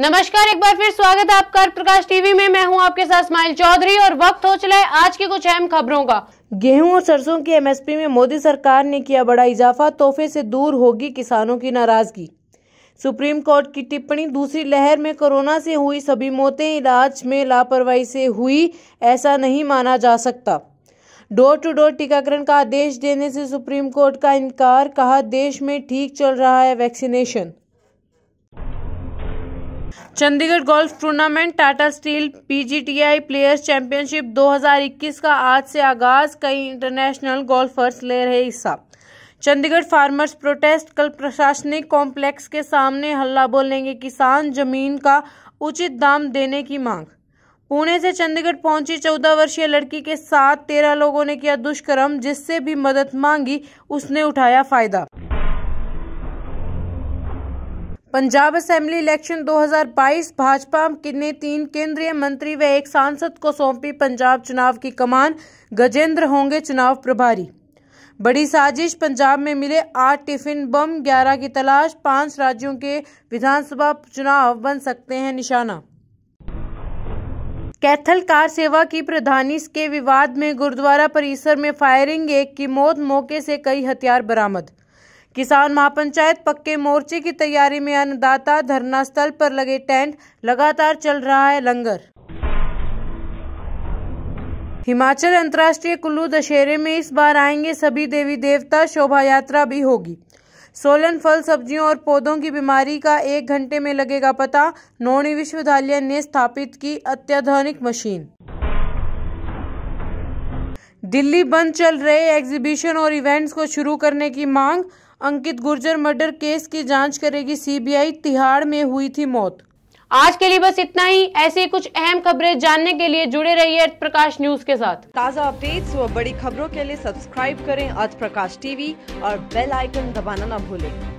नमस्कार एक बार फिर स्वागत है आपका प्रकाश टीवी में मैं हूं आपके साथ स्माइल चौधरी और वक्त हो चला है आज की कुछ अहम खबरों का गेहूं और सरसों की एमएसपी में मोदी सरकार ने किया बड़ा इजाफा तोहफे से दूर होगी किसानों की नाराजगी सुप्रीम कोर्ट की टिप्पणी दूसरी लहर में कोरोना से हुई सभी मौतें इलाज में लापरवाही से हुई ऐसा नहीं माना जा सकता डोर टू डोर टीकाकरण का आदेश देने से सुप्रीम कोर्ट का इनकार कहा देश में ठीक चल रहा है vaccination Chandigarh golf tournament Tata Steel PGTI players championship 2021 का आज से आगाज कई इंटरनेशनल गोल्फर्स ले रहे हिस्सा चंडीगढ़ फार्मर्स प्रोटेस्ट कल प्रशासनिक कॉम्प्लेक्स के सामने हल्ला बोलेंगे किसान जमीन का उचित दाम देने की मांग पुणे से चंडीगढ़ पहुंची चौदह वर्षीय लड़की के साथ तेरह लोगों ने किया दुष्कर्म जिससे भी मदद मांगी उसने उठाया फायदा पंजाब असेंबली इलेक्शन 2022 भाजपा ने तीन केंद्रीय मंत्री व एक सांसद को सौंपी पंजाब चुनाव की कमान गजेंद्र होंगे चुनाव प्रभारी बड़ी साजिश पंजाब में मिले आठ टिफिन बम ग्यारह की तलाश पांच राज्यों के विधानसभा चुनाव बन सकते हैं निशाना कैथल कार सेवा की प्रधानी के विवाद में गुरुद्वारा परिसर में फायरिंग एक की मौत मौके से कई हथियार बरामद किसान महापंचायत पक्के मोर्चे की तैयारी में अन्नदाता धरना स्थल पर लगे टेंट लगातार चल रहा है लंगर हिमाचल अंतर्राष्ट्रीय कुल्लू दशहरे में इस बार आएंगे सभी देवी देवता शोभा यात्रा भी होगी सोलन फल सब्जियों और पौधों की बीमारी का एक घंटे में लगेगा पता नौणी विश्वविद्यालय ने स्थापित की अत्याधुनिक मशीन दिल्ली बंद चल रहे एग्जीबिशन और इवेंट्स को शुरू करने की मांग अंकित गुर्जर मर्डर केस की जांच करेगी सीबीआई तिहाड़ में हुई थी मौत आज के लिए बस इतना ही ऐसी कुछ अहम खबरें जानने के लिए जुड़े रहिए अर्थ प्रकाश न्यूज के साथ ताज़ा अपडेट्स व बड़ी खबरों के लिए सब्सक्राइब करें अर्थ प्रकाश टीवी और बेल आइकन दबाना न भूलें